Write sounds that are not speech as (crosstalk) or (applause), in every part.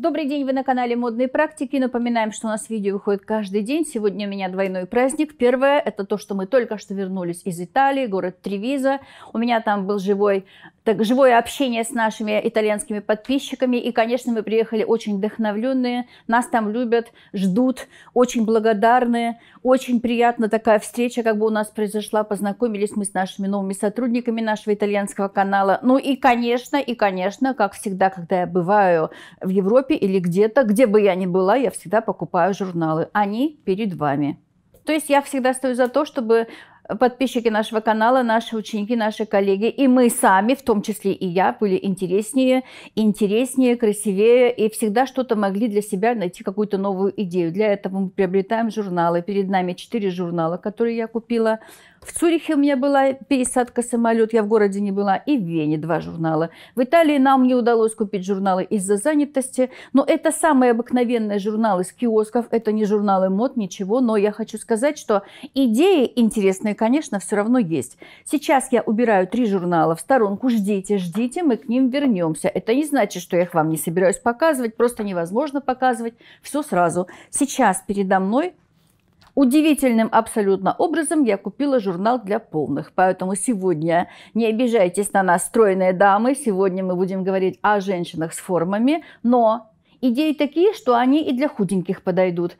Добрый день, вы на канале Модные практики. Напоминаем, что у нас видео выходит каждый день. Сегодня у меня двойной праздник. Первое, это то, что мы только что вернулись из Италии, город Тревиза. У меня там был живой так, живое общение с нашими итальянскими подписчиками. И, конечно, мы приехали очень вдохновленные. Нас там любят, ждут, очень благодарны. Очень приятно такая встреча, как бы у нас произошла. Познакомились мы с нашими новыми сотрудниками нашего итальянского канала. Ну и, конечно, и, конечно, как всегда, когда я бываю в Европе или где-то, где бы я ни была, я всегда покупаю журналы. Они перед вами. То есть я всегда стою за то, чтобы подписчики нашего канала, наши ученики, наши коллеги, и мы сами, в том числе и я, были интереснее, интереснее, красивее, и всегда что-то могли для себя найти какую-то новую идею. Для этого мы приобретаем журналы. Перед нами четыре журнала, которые я купила. В Цюрихе у меня была пересадка самолет, я в городе не была, и в Вене два журнала. В Италии нам не удалось купить журналы из-за занятости, но это самые обыкновенные журналы с киосков, это не журналы мод, ничего, но я хочу сказать, что идеи интересные конечно, все равно есть. Сейчас я убираю три журнала в сторонку. Ждите, ждите, мы к ним вернемся. Это не значит, что я их вам не собираюсь показывать. Просто невозможно показывать все сразу. Сейчас передо мной Удивительным абсолютно образом я купила журнал для полных, поэтому сегодня не обижайтесь на нас, стройные дамы, сегодня мы будем говорить о женщинах с формами, но идеи такие, что они и для худеньких подойдут.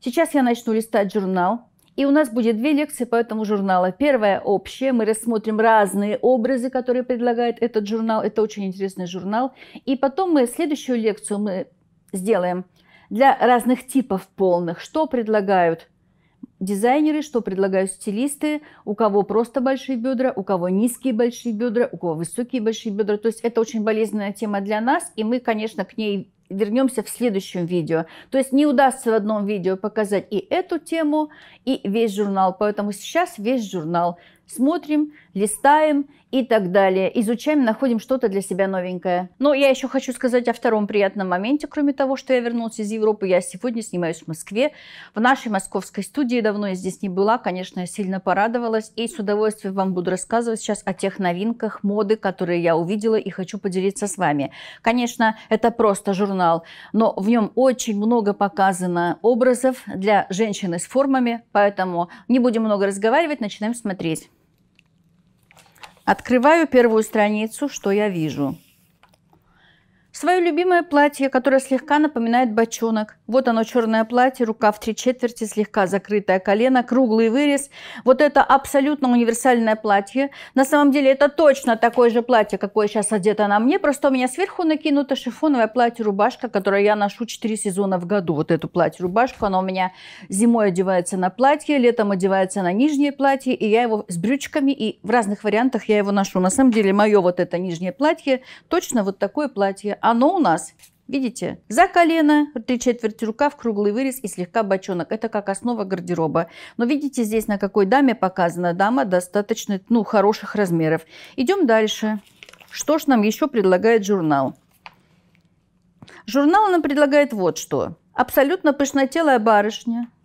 Сейчас я начну листать журнал, и у нас будет две лекции по этому журналу. Первая общая, мы рассмотрим разные образы, которые предлагает этот журнал. Это очень интересный журнал. И потом мы следующую лекцию мы сделаем для разных типов полных. Что предлагают дизайнеры, что предлагают стилисты, у кого просто большие бедра, у кого низкие большие бедра, у кого высокие большие бедра. То есть это очень болезненная тема для нас, и мы, конечно, к ней вернемся в следующем видео. То есть не удастся в одном видео показать и эту тему, и весь журнал. Поэтому сейчас весь журнал смотрим, листаем и так далее. Изучаем, находим что-то для себя новенькое. Но я еще хочу сказать о втором приятном моменте, кроме того, что я вернулась из Европы. Я сегодня снимаюсь в Москве, в нашей московской студии. Давно я здесь не была, конечно, я сильно порадовалась. И с удовольствием вам буду рассказывать сейчас о тех новинках моды, которые я увидела и хочу поделиться с вами. Конечно, это просто журнал, но в нем очень много показано образов для женщины с формами, поэтому не будем много разговаривать, начинаем смотреть. Открываю первую страницу, что я вижу – Свое любимое платье, которое слегка напоминает бочонок. Вот оно, черное платье, рука в три четверти, слегка закрытое колено, круглый вырез. Вот это абсолютно универсальное платье. На самом деле это точно такое же платье, какое сейчас одето на мне, просто у меня сверху накинуто шифоновое платье-рубашка, которое я ношу 4 сезона в году. Вот эту платье-рубашку, она у меня зимой одевается на платье, летом одевается на нижнее платье, и я его с брючками, и в разных вариантах я его ношу. На самом деле мое вот это нижнее платье точно вот такое платье оно у нас, видите, за колено, три четверти рукав, круглый вырез и слегка бочонок. Это как основа гардероба. Но видите, здесь на какой даме показана дама достаточно, ну, хороших размеров. Идем дальше. Что ж нам еще предлагает журнал? Журнал нам предлагает вот что. Абсолютно пышнотелая барышня –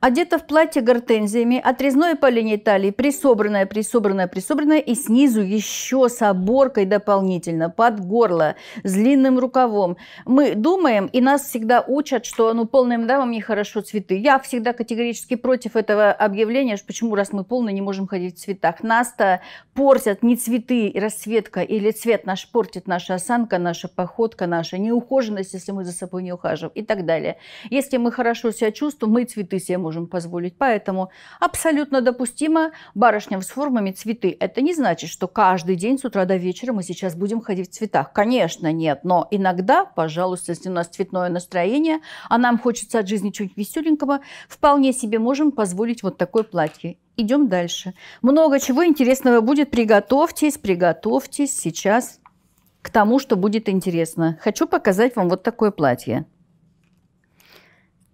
Одета в платье гортензиями, отрезное по линии талии, присобранное, присобранное, присобранное, и снизу еще с оборкой дополнительно, под горло, с длинным рукавом. Мы думаем, и нас всегда учат, что ну, полным дамам нехорошо цветы. Я всегда категорически против этого объявления, что почему раз мы полные не можем ходить в цветах. Нас-то портят не цветы, расцветка или цвет наш портит, наша осанка, наша походка, наша неухоженность, если мы за собой не ухаживаем и так далее. Если мы хорошо себя чувствуем, мы цветы цветы себе можем позволить. Поэтому абсолютно допустимо барышням с формами цветы. Это не значит, что каждый день с утра до вечера мы сейчас будем ходить в цветах. Конечно, нет. Но иногда, пожалуйста, если у нас цветное настроение, а нам хочется от жизни чуть веселенького, вполне себе можем позволить вот такое платье. Идем дальше. Много чего интересного будет. Приготовьтесь, приготовьтесь сейчас к тому, что будет интересно. Хочу показать вам вот такое платье.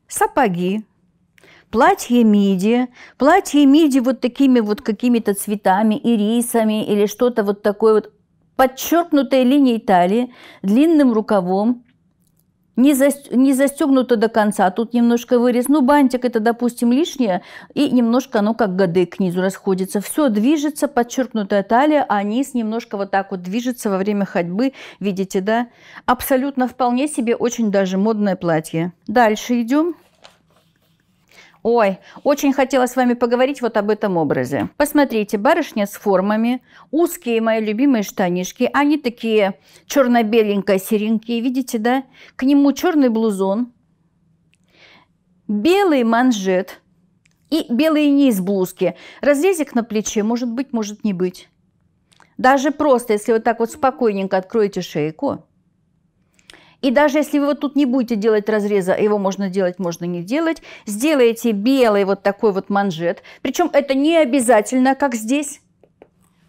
Сапоги платье миди, платье миди вот такими вот какими-то цветами, ирисами или что-то вот такое вот, подчеркнутая линией талии, длинным рукавом, не, за, не застегнуто до конца, тут немножко вырез. Ну, бантик это, допустим, лишнее, и немножко оно как годы к низу расходится. Все движется, подчеркнутая талия, а низ немножко вот так вот движется во время ходьбы, видите, да? Абсолютно вполне себе очень даже модное платье. Дальше идем. Ой, очень хотела с вами поговорить вот об этом образе. Посмотрите, барышня с формами, узкие мои любимые штанишки, они такие черно-беленькие, серенькие, видите, да? К нему черный блузон, белый манжет и белый низ блузки. Разрезик на плече может быть, может не быть. Даже просто, если вот так вот спокойненько откроете шейку, и даже если вы вот тут не будете делать разреза, а его можно делать, можно не делать, сделаете белый вот такой вот манжет. Причем это не обязательно, как здесь,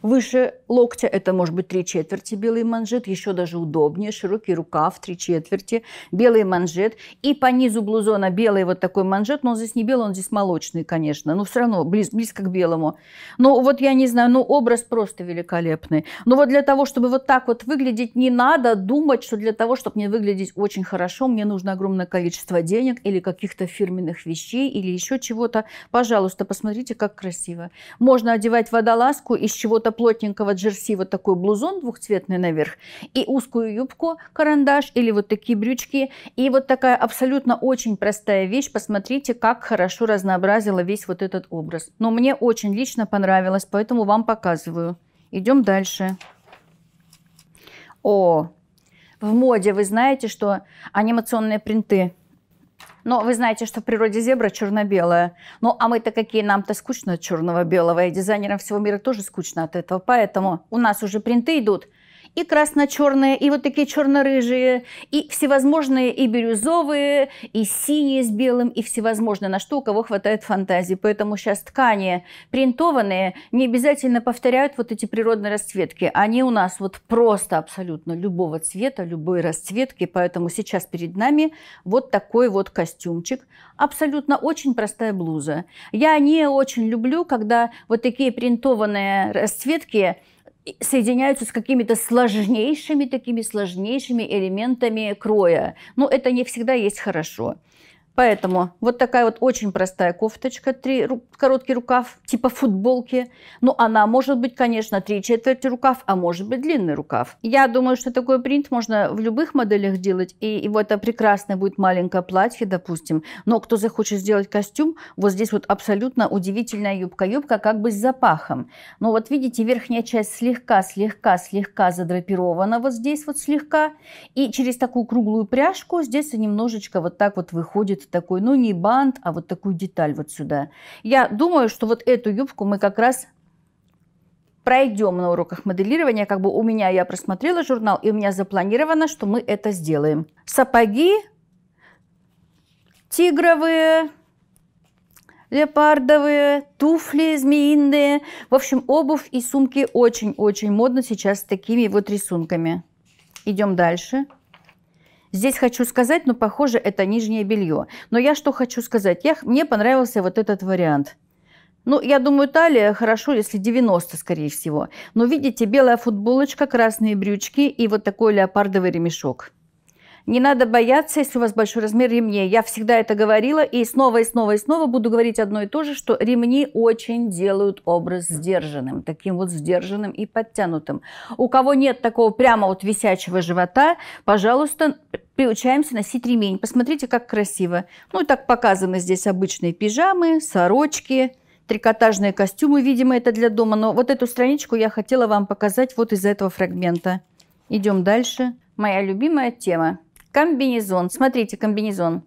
выше локтя, это может быть три четверти белый манжет, еще даже удобнее, широкий рукав, три четверти, белый манжет. И по низу блузона белый вот такой манжет, но он здесь не белый, он здесь молочный, конечно, но все равно близ, близко к белому. Ну вот я не знаю, ну образ просто великолепный. Но ну, вот для того, чтобы вот так вот выглядеть, не надо думать, что для того, чтобы мне выглядеть очень хорошо, мне нужно огромное количество денег или каких-то фирменных вещей или еще чего-то. Пожалуйста, посмотрите, как красиво. Можно одевать водолазку из чего-то плотненького джерси вот такой блузон двухцветный наверх, и узкую юбку карандаш или вот такие брючки. И вот такая абсолютно очень простая вещь. Посмотрите, как хорошо разнообразила весь вот этот образ. Но мне очень лично понравилось, поэтому вам показываю. Идем дальше. О, в моде вы знаете, что анимационные принты – но вы знаете, что в природе зебра черно-белая. Ну, а мы-то какие, нам-то скучно от черного-белого. И дизайнерам всего мира тоже скучно от этого. Поэтому у нас уже принты идут и красно-черные, и вот такие черно-рыжие, и всевозможные, и бирюзовые, и синие с белым, и всевозможные, на что у кого хватает фантазии. Поэтому сейчас ткани принтованные не обязательно повторяют вот эти природные расцветки. Они у нас вот просто абсолютно любого цвета, любой расцветки. Поэтому сейчас перед нами вот такой вот костюмчик. Абсолютно очень простая блуза. Я не очень люблю, когда вот такие принтованные расцветки – соединяются с какими-то сложнейшими, такими сложнейшими элементами кроя. Но это не всегда есть хорошо. Поэтому вот такая вот очень простая кофточка, три короткий рукав, типа футболки. Ну, она может быть, конечно, три четверти рукав, а может быть длинный рукав. Я думаю, что такой принт можно в любых моделях делать, и, и вот это прекрасное будет маленькое платье, допустим. Но кто захочет сделать костюм, вот здесь вот абсолютно удивительная юбка. Юбка как бы с запахом. Но вот видите, верхняя часть слегка, слегка, слегка задрапирована вот здесь вот слегка. И через такую круглую пряжку здесь немножечко вот так вот выходит знаете, такой, ну не бант, а вот такую деталь вот сюда. Я думаю, что вот эту юбку мы как раз пройдем на уроках моделирования. Как бы у меня, я просмотрела журнал, и у меня запланировано, что мы это сделаем. Сапоги тигровые, леопардовые, туфли змеиные. В общем, обувь и сумки очень-очень модно сейчас с такими вот рисунками. Идем дальше. Дальше. Здесь хочу сказать, но ну, похоже, это нижнее белье. Но я что хочу сказать? Я, мне понравился вот этот вариант. Ну, я думаю, талия хорошо, если 90, скорее всего. Но видите, белая футболочка, красные брючки и вот такой леопардовый ремешок. Не надо бояться, если у вас большой размер ремней. Я всегда это говорила и снова и снова и снова буду говорить одно и то же, что ремни очень делают образ сдержанным, таким вот сдержанным и подтянутым. У кого нет такого прямо вот висячего живота, пожалуйста, приучаемся носить ремень. Посмотрите, как красиво. Ну и так показаны здесь обычные пижамы, сорочки, трикотажные костюмы, видимо, это для дома. Но вот эту страничку я хотела вам показать вот из этого фрагмента. Идем дальше. Моя любимая тема Комбинезон. Смотрите, комбинезон.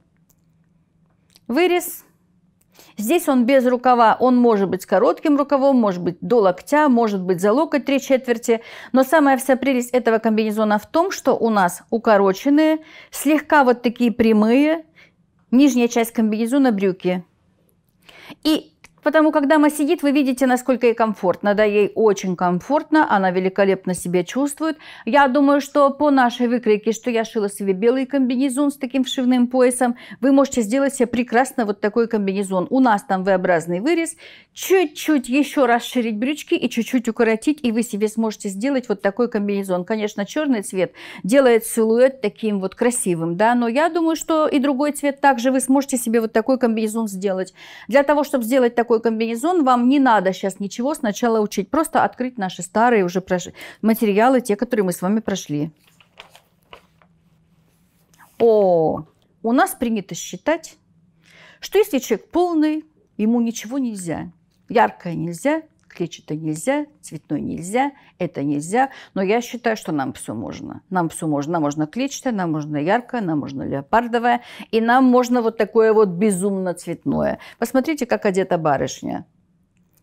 Вырез. Здесь он без рукава, он может быть с коротким рукавом, может быть до локтя, может быть за локоть три четверти. Но самая вся прелесть этого комбинезона в том, что у нас укороченные, слегка вот такие прямые, нижняя часть комбинезона брюки. И Потому когда Ма сидит, вы видите, насколько ей комфортно. Да, ей очень комфортно, она великолепно себя чувствует. Я думаю, что по нашей выкройке, что я шила себе белый комбинезон с таким вшивным поясом, вы можете сделать себе прекрасно вот такой комбинезон. У нас там V-образный вырез, чуть-чуть еще расширить брючки и чуть-чуть укоротить, и вы себе сможете сделать вот такой комбинезон. Конечно, черный цвет делает силуэт таким вот красивым, да, но я думаю, что и другой цвет также вы сможете себе вот такой комбинезон сделать. Для того, чтобы сделать такой такой комбинезон, вам не надо сейчас ничего сначала учить. Просто открыть наши старые уже прош... материалы, те, которые мы с вами прошли. О, у нас принято считать, что если человек полный, ему ничего нельзя. Яркое нельзя, клетчато нельзя, цветной нельзя, это нельзя. Но я считаю, что нам все можно. Нам все можно. Нам можно клетчатое, нам можно яркое, нам можно леопардовое. И нам можно вот такое вот безумно цветное. Посмотрите, как одета барышня.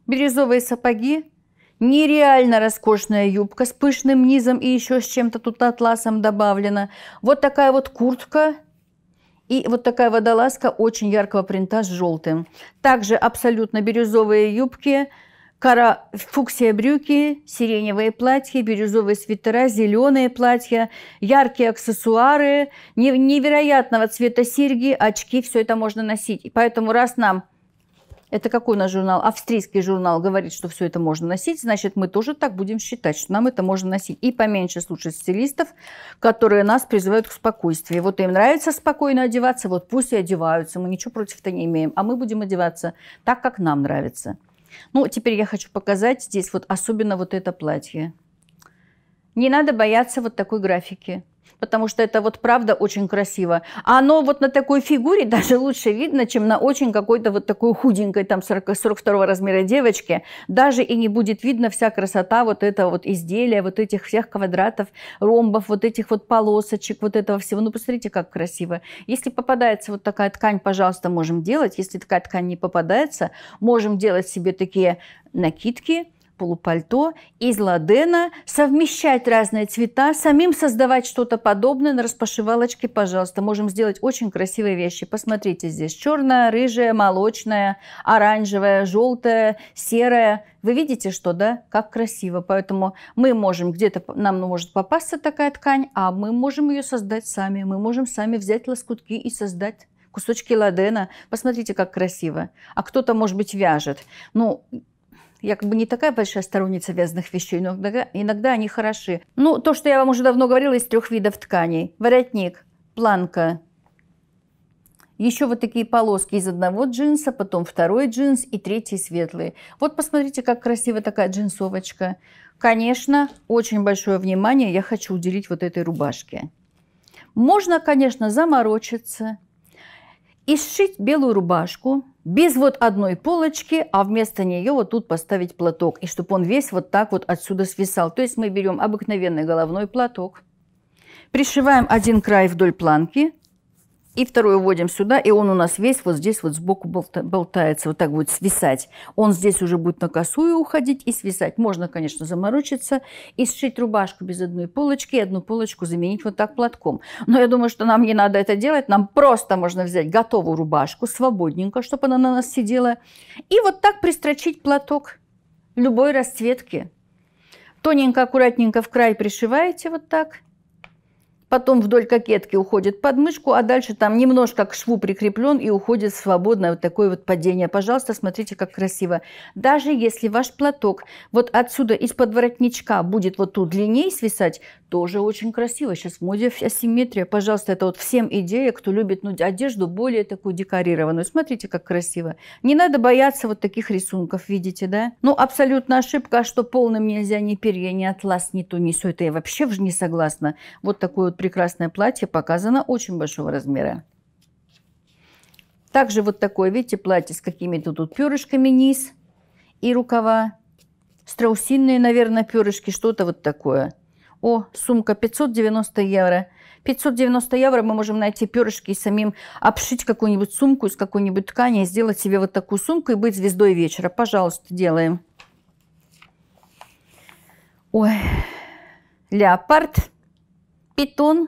Бирюзовые сапоги, Нереально роскошная юбка с пышным низом и еще с чем-то тут атласом добавлено. Вот такая вот куртка и вот такая водолазка очень яркого принта с желтым. Также абсолютно бирюзовые юбки – кара фуксия брюки, сиреневые платья, бирюзовые свитера, зеленые платья, яркие аксессуары, невероятного цвета серьги, очки, все это можно носить. поэтому раз нам это какой у нас журнал? Австрийский журнал говорит, что все это можно носить, значит, мы тоже так будем считать, что нам это можно носить. И поменьше слушать стилистов, которые нас призывают к спокойствию. Вот им нравится спокойно одеваться, вот пусть и одеваются, мы ничего против этого не имеем, а мы будем одеваться так, как нам нравится. Ну, теперь я хочу показать здесь вот особенно вот это платье. Не надо бояться вот такой графики потому что это вот правда очень красиво. А оно вот на такой фигуре (laughs) даже лучше видно, чем на очень какой-то вот такой худенькой там 42 размера девочке. Даже и не будет видно вся красота вот этого вот изделия, вот этих всех квадратов, ромбов, вот этих вот полосочек, вот этого всего. Ну, посмотрите, как красиво. Если попадается вот такая ткань, пожалуйста, можем делать. Если такая ткань не попадается, можем делать себе такие накидки, полупальто из ладена, совмещать разные цвета, самим создавать что-то подобное на распашивалочке, пожалуйста. Можем сделать очень красивые вещи. Посмотрите здесь. Черная, рыжая, молочная, оранжевая, желтая, серая. Вы видите, что, да, как красиво. Поэтому мы можем, где-то нам ну, может попасться такая ткань, а мы можем ее создать сами. Мы можем сами взять лоскутки и создать кусочки ладена. Посмотрите, как красиво. А кто-то, может быть, вяжет. Ну, я как бы не такая большая сторонница вязаных вещей, но иногда, они хороши. Ну, то, что я вам уже давно говорила, из трех видов тканей. Воротник, планка, еще вот такие полоски из одного джинса, потом второй джинс и третий светлый. Вот посмотрите, как красиво такая джинсовочка. Конечно, очень большое внимание я хочу уделить вот этой рубашке. Можно, конечно, заморочиться и сшить белую рубашку, без вот одной полочки, а вместо нее вот тут поставить платок, и чтобы он весь вот так вот отсюда свисал. То есть мы берем обыкновенный головной платок, пришиваем один край вдоль планки, и второй вводим сюда, и он у нас весь вот здесь вот сбоку болтается, вот так будет свисать. Он здесь уже будет на косую уходить и свисать. Можно, конечно, заморочиться и сшить рубашку без одной полочки, и одну полочку заменить вот так платком. Но я думаю, что нам не надо это делать, нам просто можно взять готовую рубашку, свободненько, чтобы она на нас сидела, и вот так пристрочить платок любой расцветки. Тоненько, аккуратненько в край пришиваете вот так – потом вдоль кокетки уходит под мышку, а дальше там немножко к шву прикреплен и уходит свободно вот такое вот падение. Пожалуйста, смотрите, как красиво. Даже если ваш платок вот отсюда из-под воротничка будет вот тут длиннее свисать, тоже очень красиво. Сейчас в моде асимметрия. Пожалуйста, это вот всем идея, кто любит ну, одежду более такую декорированную. Смотрите, как красиво. Не надо бояться вот таких рисунков, видите, да? Ну, абсолютно ошибка, а что полным нельзя ни перья, ни атлас, ни то, Это я вообще не согласна. Вот такой вот прекрасное платье показано очень большого размера. Также вот такое, видите, платье с какими-то тут перышками низ и рукава. Страусинные, наверное, перышки, что-то вот такое. О, сумка 590 евро. 590 евро мы можем найти перышки и самим обшить какую-нибудь сумку из какой-нибудь ткани, и сделать себе вот такую сумку и быть звездой вечера. Пожалуйста, делаем. Ой, леопард питон,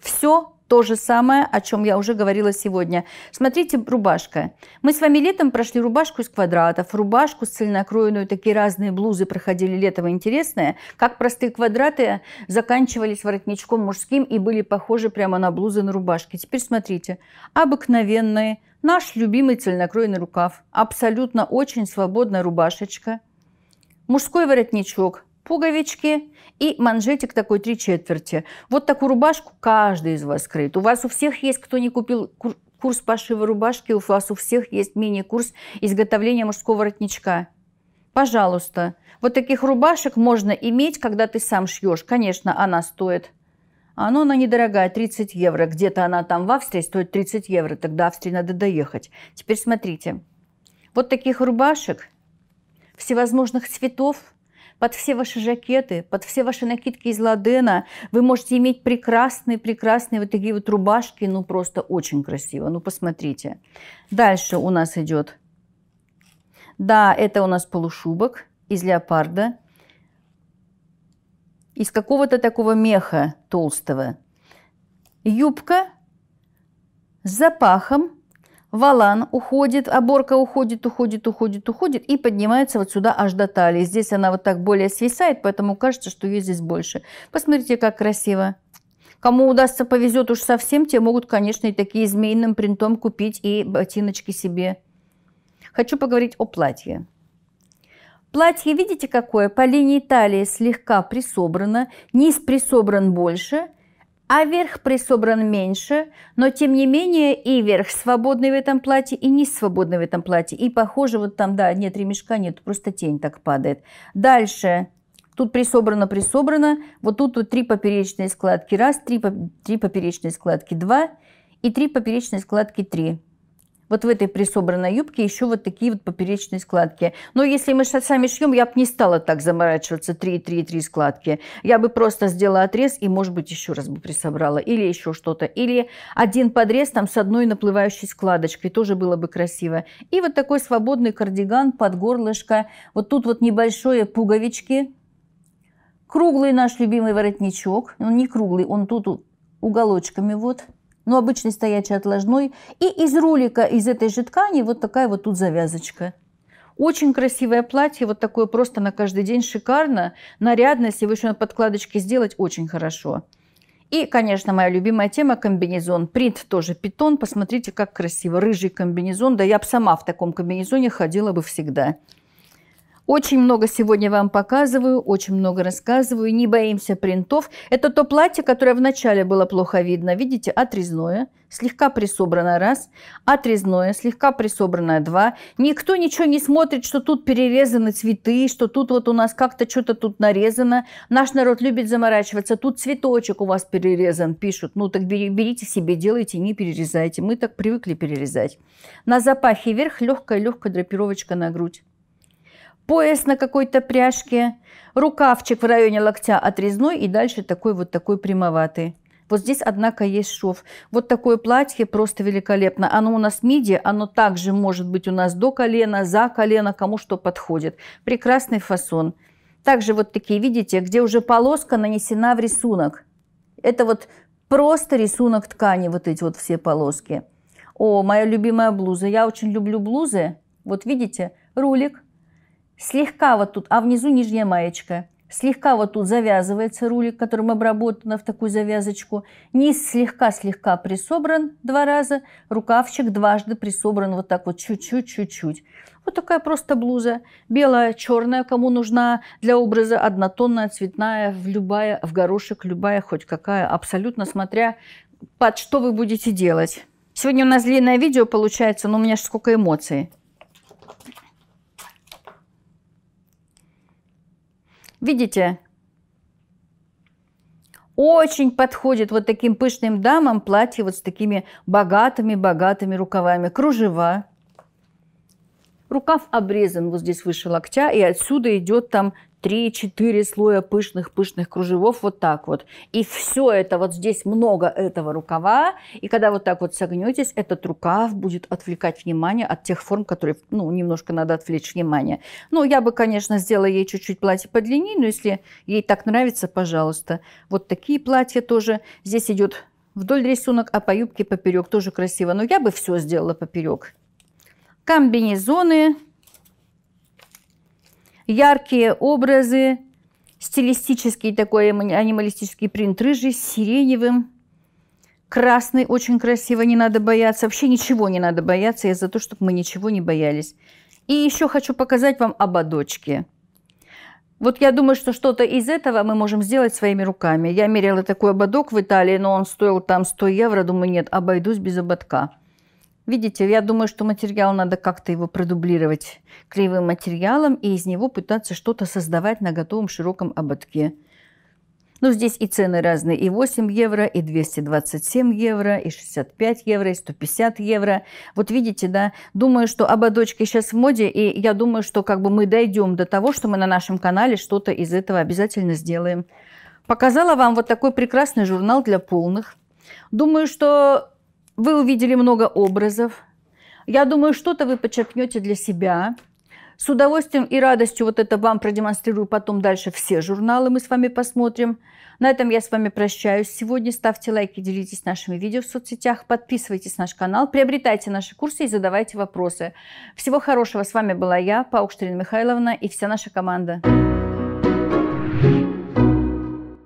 все то же самое, о чем я уже говорила сегодня. Смотрите, рубашка. Мы с вами летом прошли рубашку из квадратов, рубашку с цельнокроенную, такие разные блузы проходили летом интересное. Как простые квадраты заканчивались воротничком мужским и были похожи прямо на блузы на рубашке. Теперь смотрите, обыкновенные, наш любимый цельнокроенный рукав, абсолютно очень свободная рубашечка, мужской воротничок, пуговички – и манжетик такой три четверти. Вот такую рубашку каждый из вас крыт. У вас у всех есть, кто не купил курс пошива рубашки, у вас у всех есть мини-курс изготовления мужского воротничка. Пожалуйста. Вот таких рубашек можно иметь, когда ты сам шьешь. Конечно, она стоит. А она недорогая, 30 евро. Где-то она там в Австрии стоит 30 евро. Тогда Австрии надо доехать. Теперь смотрите. Вот таких рубашек всевозможных цветов – под все ваши жакеты, под все ваши накидки из ладена. Вы можете иметь прекрасные-прекрасные вот такие вот рубашки, ну просто очень красиво, ну посмотрите. Дальше у нас идет, да, это у нас полушубок из леопарда, из какого-то такого меха толстого. Юбка с запахом, Валан уходит, оборка а уходит, уходит, уходит, уходит и поднимается вот сюда аж до талии. Здесь она вот так более свисает, поэтому кажется, что ее здесь больше. Посмотрите, как красиво. Кому удастся повезет уж совсем, те могут, конечно, и такие змеиным принтом купить и ботиночки себе. Хочу поговорить о платье. Платье, видите какое, по линии талии слегка присобрано, низ присобран больше, а верх присобран меньше, но тем не менее и верх свободный в этом платье, и низ свободный в этом платье. И похоже, вот там, да, нет ремешка, нет, просто тень так падает. Дальше. Тут присобрано, присобрано. Вот тут вот три поперечные складки. Раз, три, три поперечные складки. Два и три поперечные складки. Три. Вот в этой присобранной юбке еще вот такие вот поперечные складки. Но если мы сами шьем, я бы не стала так заморачиваться 3, 3, 3 складки. Я бы просто сделала отрез и, может быть, еще раз бы присобрала. Или еще что-то. Или один подрез там с одной наплывающей складочкой. Тоже было бы красиво. И вот такой свободный кардиган под горлышко. Вот тут вот небольшие пуговички. Круглый наш любимый воротничок. Он не круглый, он тут уголочками вот ну, обычный стоячий отложной. И из рулика из этой же ткани, вот такая вот тут завязочка. Очень красивое платье, вот такое просто на каждый день, шикарно, нарядно, если вы еще на подкладочке сделать, очень хорошо. И, конечно, моя любимая тема – комбинезон. Принт тоже питон, посмотрите, как красиво, рыжий комбинезон, да я бы сама в таком комбинезоне ходила бы всегда. Очень много сегодня вам показываю, очень много рассказываю. Не боимся принтов. Это то платье, которое вначале было плохо видно. Видите, отрезное, слегка присобранное раз, отрезное, слегка присобранное два. Никто ничего не смотрит, что тут перерезаны цветы, что тут вот у нас как-то что-то тут нарезано. Наш народ любит заморачиваться. Тут цветочек у вас перерезан, пишут. Ну так берите себе, делайте, не перерезайте. Мы так привыкли перерезать. На запахе вверх легкая-легкая драпировочка на грудь пояс на какой-то пряжке, рукавчик в районе локтя отрезной и дальше такой вот такой прямоватый. Вот здесь, однако, есть шов. Вот такое платье просто великолепно. Оно у нас миди, оно также может быть у нас до колена, за колено, кому что подходит. Прекрасный фасон. Также вот такие, видите, где уже полоска нанесена в рисунок. Это вот просто рисунок ткани, вот эти вот все полоски. О, моя любимая блуза. Я очень люблю блузы. Вот видите, рулик – Слегка вот тут, а внизу нижняя маечка. Слегка вот тут завязывается рулик, которым обработано в такую завязочку. Низ слегка-слегка присобран два раза. Рукавчик дважды присобран вот так вот чуть-чуть-чуть-чуть. Вот такая просто блуза. Белая, черная, кому нужна для образа. Однотонная, цветная, в любая, в горошек, любая, хоть какая. Абсолютно смотря под что вы будете делать. Сегодня у нас длинное видео получается, но у меня же сколько эмоций. Видите? Очень подходит вот таким пышным дамам платье вот с такими богатыми-богатыми рукавами. Кружева. Рукав обрезан вот здесь выше локтя, и отсюда идет там 3-4 слоя пышных-пышных кружевов, вот так вот. И все это, вот здесь много этого рукава, и когда вот так вот согнетесь, этот рукав будет отвлекать внимание от тех форм, которые, ну, немножко надо отвлечь внимание. Ну, я бы, конечно, сделала ей чуть-чуть платье подлиннее, но если ей так нравится, пожалуйста. Вот такие платья тоже. Здесь идет вдоль рисунок, а по юбке поперек тоже красиво. Но я бы все сделала поперек. Комбинезоны яркие образы, стилистический такой анималистический принт рыжий с сиреневым. Красный очень красиво, не надо бояться. Вообще ничего не надо бояться, я за то, чтобы мы ничего не боялись. И еще хочу показать вам ободочки. Вот я думаю, что что-то из этого мы можем сделать своими руками. Я меряла такой ободок в Италии, но он стоил там 100 евро. Думаю, нет, обойдусь без ободка. Видите, я думаю, что материал надо как-то его продублировать клеевым материалом и из него пытаться что-то создавать на готовом широком ободке. Ну, здесь и цены разные, и 8 евро, и 227 евро, и 65 евро, и 150 евро. Вот видите, да, думаю, что ободочки сейчас в моде, и я думаю, что как бы мы дойдем до того, что мы на нашем канале что-то из этого обязательно сделаем. Показала вам вот такой прекрасный журнал для полных. Думаю, что вы увидели много образов. Я думаю, что-то вы подчеркнете для себя. С удовольствием и радостью вот это вам продемонстрирую потом дальше все журналы, мы с вами посмотрим. На этом я с вами прощаюсь сегодня. Ставьте лайки, делитесь нашими видео в соцсетях, подписывайтесь на наш канал, приобретайте наши курсы и задавайте вопросы. Всего хорошего. С вами была я, Паукштрин Михайловна и вся наша команда.